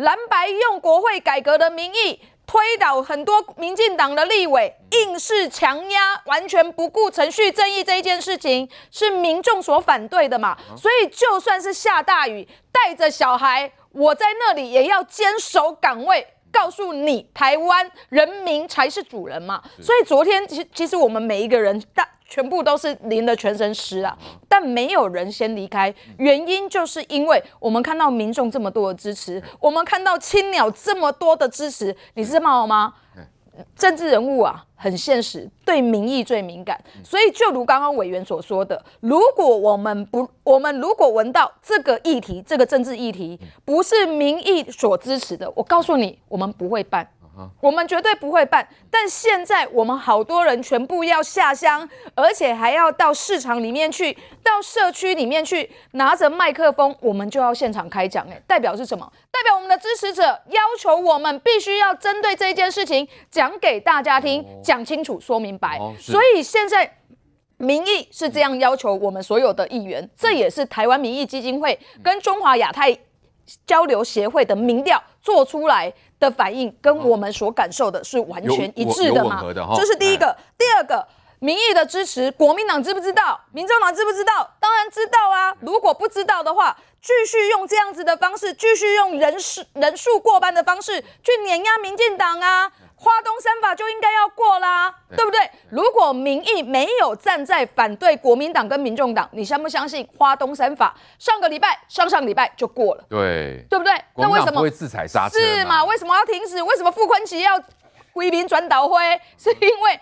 蓝白用国会改革的名义推倒很多民进党的立委，硬是强压，完全不顾程序正义这一件事情是民众所反对的嘛？所以就算是下大雨，带着小孩，我在那里也要坚守岗位。告诉你，台湾人民才是主人嘛！所以昨天，其其实我们每一个人。全部都是淋得全身湿啊，但没有人先离开，原因就是因为我们看到民众这么多的支持，我们看到青鸟这么多的支持，你知道吗？政治人物啊，很现实，对民意最敏感，所以就如刚刚委员所说的，如果我们不，我们如果闻到这个议题，这个政治议题不是民意所支持的，我告诉你，我们不会办。我们绝对不会办，但现在我们好多人全部要下乡，而且还要到市场里面去，到社区里面去，拿着麦克风，我们就要现场开讲。哎，代表是什么？代表我们的支持者要求我们必须要针对这件事情讲给大家听，讲清楚、说明白。所以现在民意是这样要求我们所有的议员，这也是台湾民意基金会跟中华亚太交流协会的民调做出来。的反应跟我们所感受的是完全一致的嘛？这是第一个，第二个，民意的支持，国民党知不知道？民众党知不知道？当然知道啊！如果不知道的话。继续用这样子的方式，继续用人事人数过半的方式去碾压民进党啊！花东三法就应该要过啦，对不对？如果民意没有站在反对国民党跟民众党，你相不相信花东三法上个礼拜、上上礼拜就过了？对，对不对？那为什么会自踩刹车？是嘛？为什么要停止？为什么傅昆奇要归民转导会？是因为？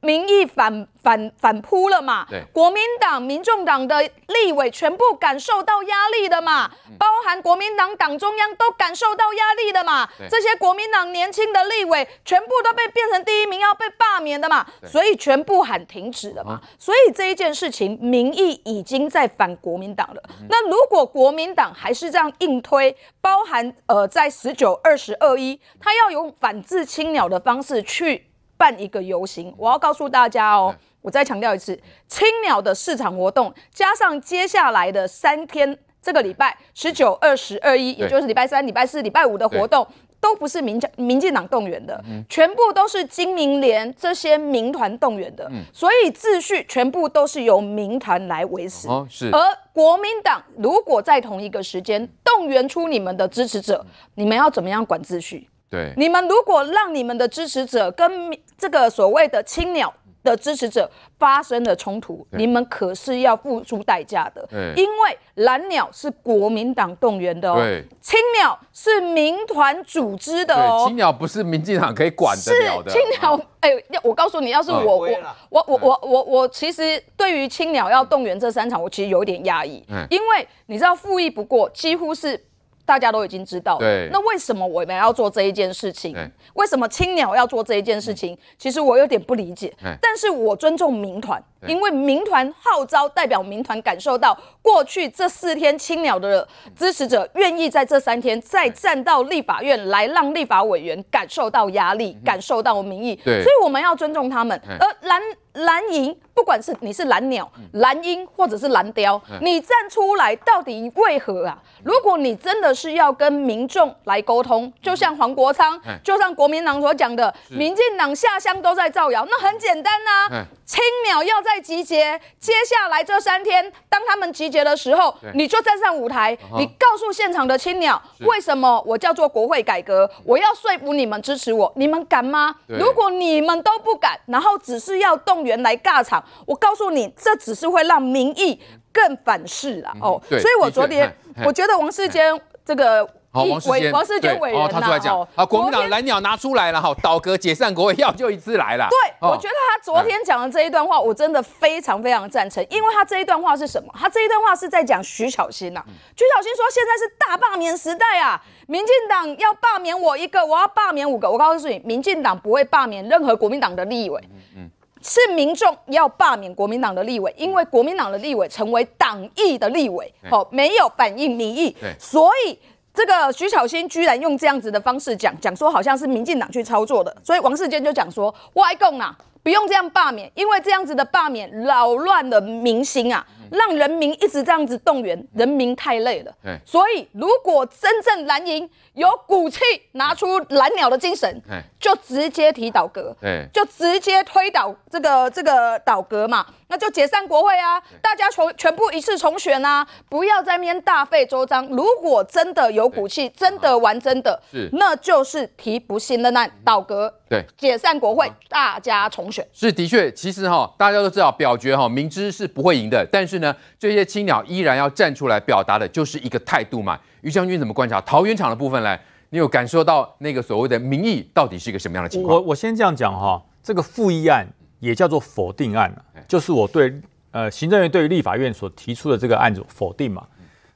民意反反反扑了嘛？对，国民党、民众党的立委全部感受到压力的嘛，包含国民党党中央都感受到压力的嘛。这些国民党年轻的立委全部都被变成第一名，要被罢免的嘛。所以全部喊停止了嘛。所以这一件事情，民意已经在反国民党了。那如果国民党还是这样硬推，包含呃，在十九、二十二、一，他要用反制青鸟的方式去。办一个游行，我要告诉大家哦，我再强调一次，青鸟的市场活动加上接下来的三天，这个礼拜十九、二十二、一，也就是礼拜三、礼拜四、礼拜五的活动，都不是民进民进党动员的，全部都是金明联这些民团动员的，所以秩序全部都是由民团来维持。哦，是。而国民党如果在同一个时间动员出你们的支持者，你们要怎么样管秩序？对你们如果让你们的支持者跟这个所谓的青鸟的支持者发生了冲突，你们可是要付出代价的。因为蓝鸟是国民党动员的哦，青鸟是民团组织的哦，青鸟不是民进党可以管得了的。是青鸟，哎，要我告诉你，要是我我我我我我我，其实对于青鸟要动员这三场，我其实有点压抑，嗯，因为你知道复议不过，几乎是。大家都已经知道，那为什么我们要做这一件事情？为什么青鸟要做这一件事情？其实我有点不理解，但是我尊重民团，因为民团号召代表民团感受到过去这四天青鸟的支持者愿意在这三天再站到立法院来，让立法委员感受到压力，感受到民意。所以我们要尊重他们，而蓝。蓝营，不管是你是蓝鸟、蓝鹰或者是蓝雕，你站出来到底为何啊？如果你真的是要跟民众来沟通，就像黄国昌，就像国民党所讲的，民进党下乡都在造谣，那很简单呐。青鸟要在集结，接下来这三天，当他们集结的时候，你就站上舞台，你告诉现场的青鸟，为什么我叫做国会改革，我要说服你们支持我，你们敢吗？如果你们都不敢，然后只是要动。原来尬场，我告诉你，这只是会让民意更反噬了哦。所以我昨天我觉得王世坚这个王世坚王世坚出人讲，啊，国民党蓝鸟拿出来了哈，倒戈解散国会要就一次来了。对，我觉得他昨天讲的这一段话，我真的非常非常赞成，因为他这一段话是什么？他这一段话是在讲徐小新呐。徐小新说：“现在是大罢免时代啊，民进党要罢免我一个，我要罢免五个。”我告诉你，民进党不会罢免任何国民党的立委。嗯。是民众要罢免国民党的立委，因为国民党的立委成为党意的立委，哦，没有反映民意，所以这个徐巧芯居然用这样子的方式讲，讲说好像是民进党去操作的，所以王世坚就讲说外共啊。不用这样罢免，因为这样子的罢免扰乱了民心啊，让人民一直这样子动员，人民太累了。所以如果真正蓝营有骨气，拿出蓝鸟的精神，就直接提倒阁，就直接推倒这个这个倒阁嘛，那就解散国会啊，大家从全部一次重选啊，不要再那边大费周章。如果真的有骨气，真的玩真的，那就是提不信任案倒阁，对，解散国会，大家重选。是的确，其实哈，大家都知道表决哈，明知是不会赢的，但是呢，这些青鸟依然要站出来表达的，就是一个态度嘛。于将军怎么观察桃园场的部分呢？你有感受到那个所谓的民意到底是一个什么样的情况？我我先这样讲哈，这个复议案也叫做否定案就是我对呃行政院对于立法院所提出的这个案子否定嘛。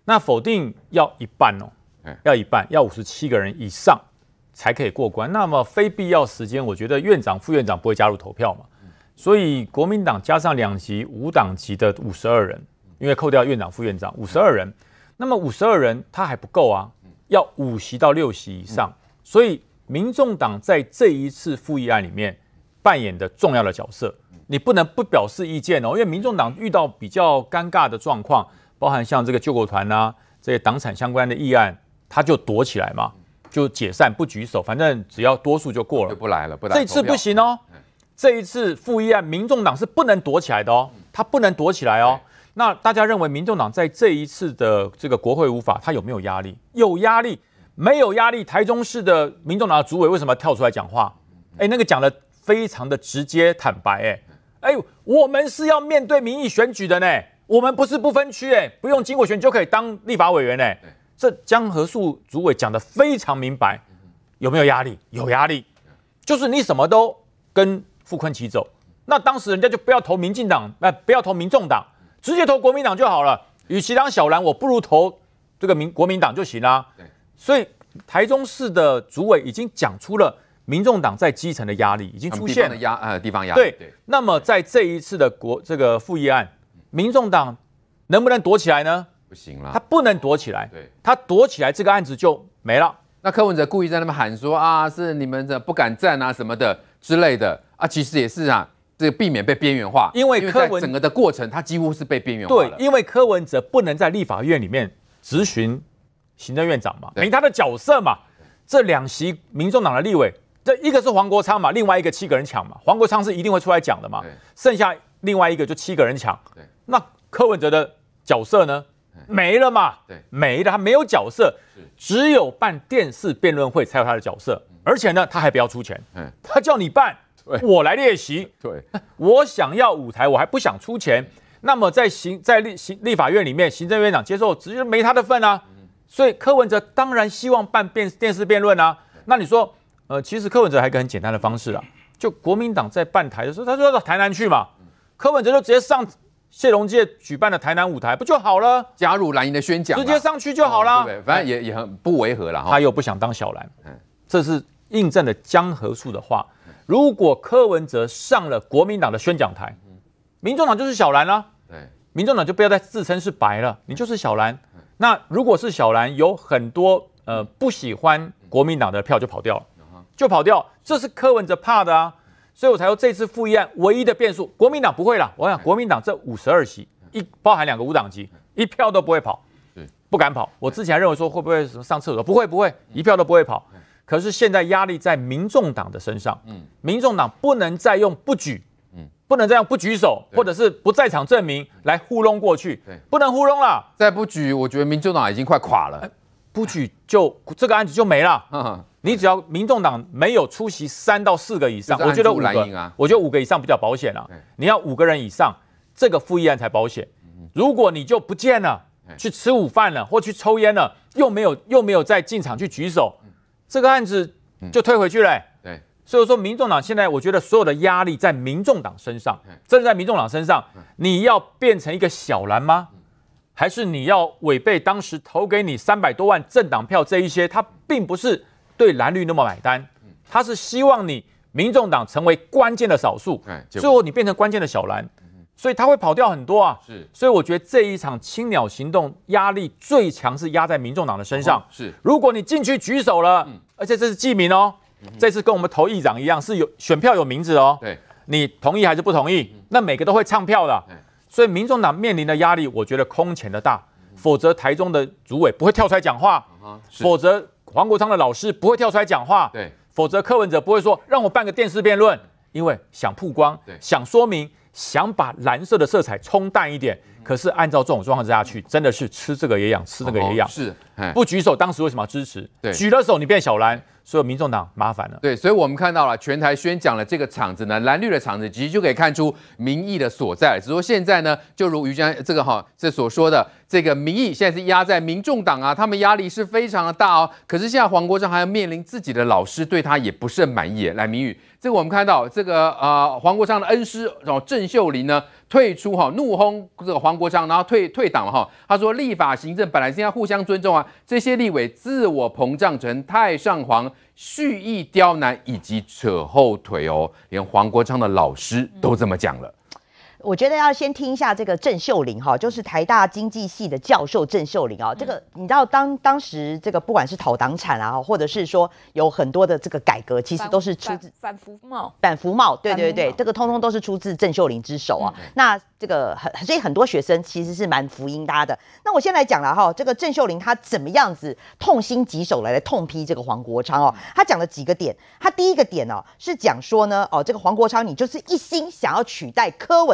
那否定要一半哦，要一半，要五十七个人以上。才可以过关。那么非必要时间，我觉得院长、副院长不会加入投票嘛？所以国民党加上两级五党籍的五十二人，因为扣掉院长、副院长五十二人，那么五十二人他还不够啊，要五席到六席以上。所以民众党在这一次复议案里面扮演的重要的角色，你不能不表示意见哦。因为民众党遇到比较尴尬的状况，包含像这个救国团啊这些党产相关的议案，他就躲起来嘛。就解散不举手，反正只要多数就过了。就不来了，不来了。这次不行哦，这一次副议案，民众党是不能躲起来的哦，他不能躲起来哦。那大家认为民众党在这一次的这个国会无法，他有没有压力？有压力，没有压力？台中市的民众党主委为什么跳出来讲话？哎，那个讲的非常的直接坦白，哎，哎，我们是要面对民意选举的呢，我们不是不分区，哎，不用经过选就可以当立法委员呢。这江河树主委讲的非常明白，有没有压力？有压力，就是你什么都跟傅昆奇走，那当时人家就不要投民进党，那不要投民众党，直接投国民党就好了。与其当小蓝，我不如投这个民国民党就行啦、所以台中市的主委已经讲出了民众党在基层的压力已经出现了，压呃地方压力。对，那么在这一次的国这个复议案，民众党能不能躲起来呢？不行了，他不能躲起来。对，他躲起来，这个案子就没了。那柯文哲故意在那边喊说啊，是你们的不敢站啊什么的之类的啊，其实也是啊，这个避免被边缘化。因为柯文整个的过程，他几乎是被边缘化。对，因为柯文哲不能在立法院里面执行行政院长嘛，没他的角色嘛。这两席民众党的立委，这一个是黄国昌嘛，另外一个七个人抢嘛。黄国昌是一定会出来讲的嘛，剩下另外一个就七个人抢。对，那柯文哲的角色呢？没了嘛，对，没了，他没有角色，只有办电视辩论会才有他的角色，而且呢，他还不要出钱，他叫你办，我来练习，对，我想要舞台，我还不想出钱，那么在行在立行立法院里面，行政院长接受直接没他的份啊，所以柯文哲当然希望办电电视辩论啊，那你说，呃，其实柯文哲还一个很简单的方式啊，就国民党在办台的时候，他说到台南去嘛，柯文哲就直接上。谢龙介举办的台南舞台不就好了？加入蓝营的宣讲，直接上去就好了，对对？反正也也很不违和了。他又不想当小蓝，嗯，这是印证了江河树的话。如果柯文哲上了国民党的宣讲台，民众党就是小蓝了。对，民众党就不要再自称是白了，你就是小蓝。那如果是小蓝，有很多呃不喜欢国民党的票就跑掉了，就跑掉，这是柯文哲怕的啊。所以我才说这次复议案唯一的变数，国民党不会了。我想国民党这五十二席，一包含两个无党籍，一票都不会跑，不敢跑。我之前认为说会不会什么上厕所，不会不会，一票都不会跑。可是现在压力在民众党的身上，嗯，民众党不能再用不举，嗯，不能这样不举手或者是不在场证明来糊弄过去，对，不能糊弄了。再不举，我觉得民众党已经快垮了。不举就这个案子就没了。你只要民众党没有出席三到四个以上，我觉得五个，我觉得五个以上比较保险了。你要五个人以上，这个复议案才保险。如果你就不见了，去吃午饭了，或去抽烟了，又没有又没有再进场去举手，这个案子就退回去了。所以说民众党现在，我觉得所有的压力在民众党身上，的在民众党身上。你要变成一个小蓝吗？还是你要违背当时投给你三百多万政党票这一些？他并不是。对蓝绿那么买单，他是希望你民众党成为关键的少数，最后你变成关键的小蓝，所以他会跑掉很多啊。是，所以我觉得这一场青鸟行动压力最强是压在民众党的身上。是，如果你进去举手了，而且这是记名哦，这次跟我们投议长一样是有选票有名字哦。对，你同意还是不同意？那每个都会唱票的。所以民众党面临的压力，我觉得空前的大。否则台中的主委不会跳出来讲话，否则。黄国昌的老师不会跳出来讲话，对，否则柯文哲不会说让我办个电视辩论，因为想曝光，对，想说明，想把蓝色的色彩冲淡一点。可是按照这种状况下去，真的是吃这个也痒，吃那个也痒，是，不举手，当时为什么要支持？对，举了手你变小蓝，所以民众党麻烦了。对，所以我们看到了全台宣讲了这个场子呢，蓝绿的场子，其实就可以看出民意的所在。只是说现在呢，就如于江这个哈这所说的。这个民意现在是压在民众党啊，他们压力是非常的大哦。可是现在黄国昌还要面临自己的老师对他也不甚满意。来，明宇，这个我们看到这个呃黄国昌的恩师哦郑秀玲呢退出哈，怒轰这个黄国昌，然后退退党哈。他说立法行政本来是要互相尊重啊，这些立委自我膨胀成太上皇，蓄意刁难以及扯后腿哦，连黄国昌的老师都这么讲了。我觉得要先听一下这个郑秀玲哈，就是台大经济系的教授郑秀玲啊。这个你知道当当时这个不管是讨党产啊，或者是说有很多的这个改革，其实都是出自反服贸。反服贸，对对对，这个通通都是出自郑秀玲之手啊。那这个很所以很多学生其实是蛮福音他的。那我先来讲了哈，这个郑秀玲她怎么样子痛心疾首来来痛批这个黄国昌哦？他讲了几个点，他第一个点哦是讲说呢哦，这个黄国昌你就是一心想要取代柯文。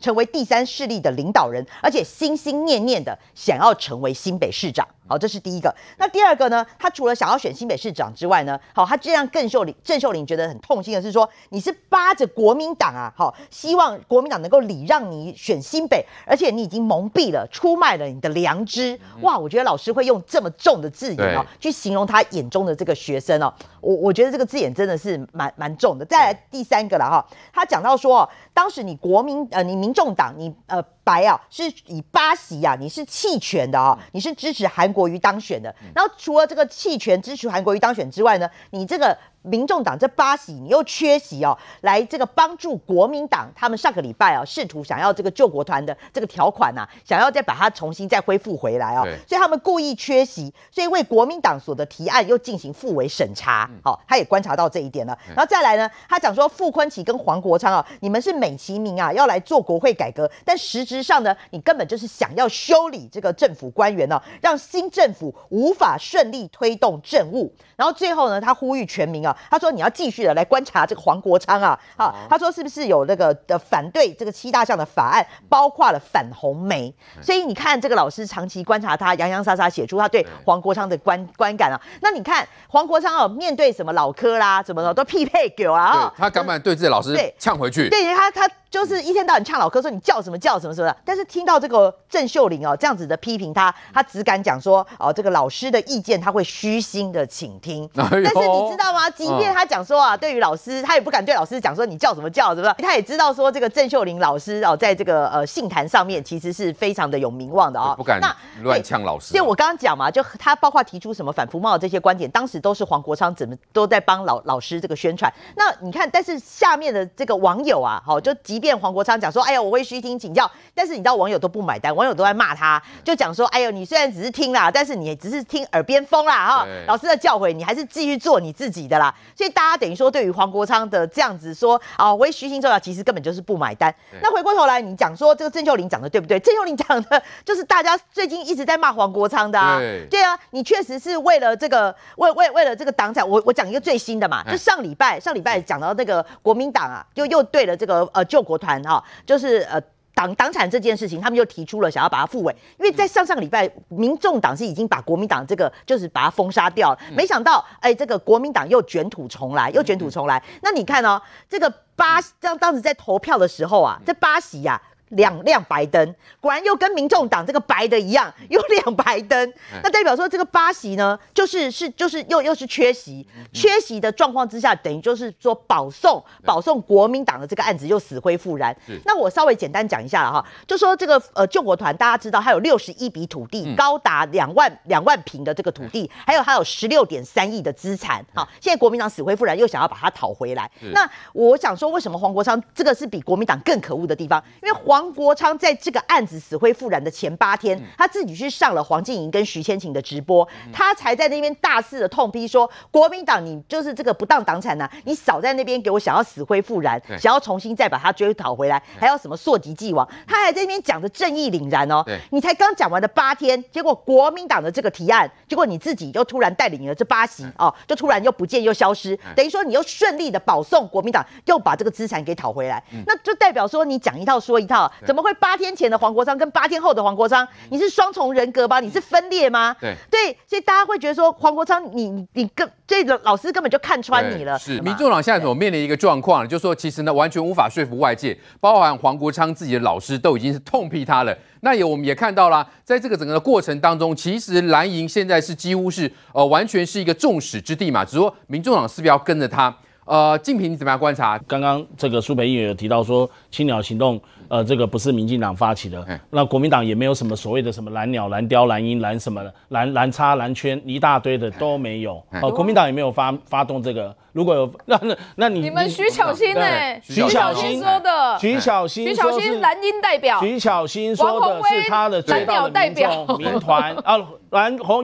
成为第三势力的领导人，而且心心念念的想要成为新北市长。好，这是第一个。那第二个呢？他除了想要选新北市长之外呢？好，他这样更秀林郑秀玲觉得很痛心的是说，你是扒着国民党啊，好，希望国民党能够礼让你选新北，而且你已经蒙蔽了，出卖了你的良知。哇，我觉得老师会用这么重的字眼哦，去形容他眼中的这个学生哦。我我觉得这个字眼真的是蛮蛮重的。再来第三个了哈，他讲到说，当时你国民呃你民众党你呃。白啊，是以八席啊，你是弃权的啊，你是支持韩国瑜当选的。然后除了这个弃权支持韩国瑜当选之外呢，你这个。民众党这八席你又缺席哦，来这个帮助国民党，他们上个礼拜哦试图想要这个救国团的这个条款呐，想要再把它重新再恢复回来哦，所以他们故意缺席，所以为国民党所的提案又进行复委审查，好，他也观察到这一点了，然后再来呢，他讲说傅昆萁跟黄国昌啊，你们是美其名啊要来做国会改革，但实质上呢，你根本就是想要修理这个政府官员呢，让新政府无法顺利推动政务，然后最后呢，他呼吁全民啊。他说：“你要继续的来观察这个黄国昌啊，好。”他说：“是不是有那个的反对这个七大项的法案，包括了反红梅，所以你看，这个老师长期观察他，洋洋洒洒写出他对黄国昌的观观感啊。那你看黄国昌哦，面对什么老科啦，怎么的都匹配狗啊？他敢不敢对这老师呛回去？对，他他。”就是一天到晚唱老歌，说你叫什么叫什么什么的。但是听到这个郑秀玲哦这样子的批评他，他只敢讲说哦这个老师的意见他会虚心的倾听。但是你知道吗？即便他讲说啊，对于老师他也不敢对老师讲说你叫什么叫什么。他也知道说这个郑秀玲老师哦，在这个呃信坛上面其实是非常的有名望的啊。不敢乱呛老师。就我刚刚讲嘛，就他包括提出什么反服贸这些观点，当时都是黄国昌怎么都在帮老老师这个宣传。那你看，但是下面的这个网友啊，好就即。即便黄国昌讲说：“哎呀，我会虚心请教。”但是你知道网友都不买单，网友都在骂他，就讲说：“哎呦，你虽然只是听啦，但是你也只是听耳边风啦，哈。”老师的教诲，你还是继续做你自己的啦。所以大家等于说，对于黄国昌的这样子说：“啊，我会虚心请其实根本就是不买单。那回过头来，你讲说这个郑秀玲讲的对不对？郑秀玲讲的，就是大家最近一直在骂黄国昌的啊。对啊，你确实是为了这个为为为了这个党产，我我讲一个最新的嘛，就上礼拜上礼拜讲到那个国民党啊，就又对了这个呃就。国团哈，就是呃党党产这件事情，他们就提出了想要把它复委，因为在上上个礼拜，民众党是已经把国民党这个就是把它封杀掉了，没想到哎这个国民党又卷土重来，又卷土重来，那你看哦，这个巴这样当时在投票的时候啊，在巴西呀。两亮白灯，果然又跟民众党这个白的一样，又亮白灯。那代表说这个八席呢，就是是就是又又是缺席，缺席的状况之下，等于就是说保送保送国民党的这个案子又死灰复燃。那我稍微简单讲一下了哈，就说这个呃救国团大家知道，它有六十一笔土地，高达两万两万坪的这个土地，还有它有十六点三亿的资产。好，现在国民党死灰复燃，又想要把它讨回来。那我想说，为什么黄国昌这个是比国民党更可恶的地方？因为黄。黄国昌在这个案子死灰复燃的前八天，他自己去上了黄静莹跟徐千晴的直播，他才在那边大肆的痛批说：国民党，你就是这个不当党产呐，你少在那边给我想要死灰复燃，想要重新再把它追讨回来，还要什么溯及既往？他还在那边讲的正义凛然哦，你才刚讲完的八天，结果国民党的这个提案，结果你自己又突然带领了这八席哦，就突然又不见又消失，等于说你又顺利的保送国民党，又把这个资产给讨回来，那就代表说你讲一套说一套。怎么会八天前的黄国昌跟八天后的黄国昌？你是双重人格吗？你是分裂吗？对对，所以大家会觉得说黄国昌，你你跟这老师根本就看穿你了。是，民众党现在所面临一个状况，就是说其实呢，完全无法说服外界，包含黄国昌自己的老师都已经是痛批他了。那也我们也看到了，在这个整个的过程当中，其实蓝营现在是几乎是呃完全是一个众矢之的嘛，只是说民众党是不是要跟着他？呃，静平，你怎么样观察？刚刚这个苏培英也有提到说，青鸟行动，呃，这个不是民进党发起的，那国民党也没有什么所谓的什么蓝鸟、蓝雕、蓝鹰、蓝什么的，蓝蓝叉、蓝圈，一大堆的都没有。呃，国民党也没有发发动这个。如果有那 那，你你们徐巧新呢？徐巧新说的，徐巧新徐巧新蓝鹰代表，徐巧新说的威是他的蓝鸟代表民团啊，蓝红。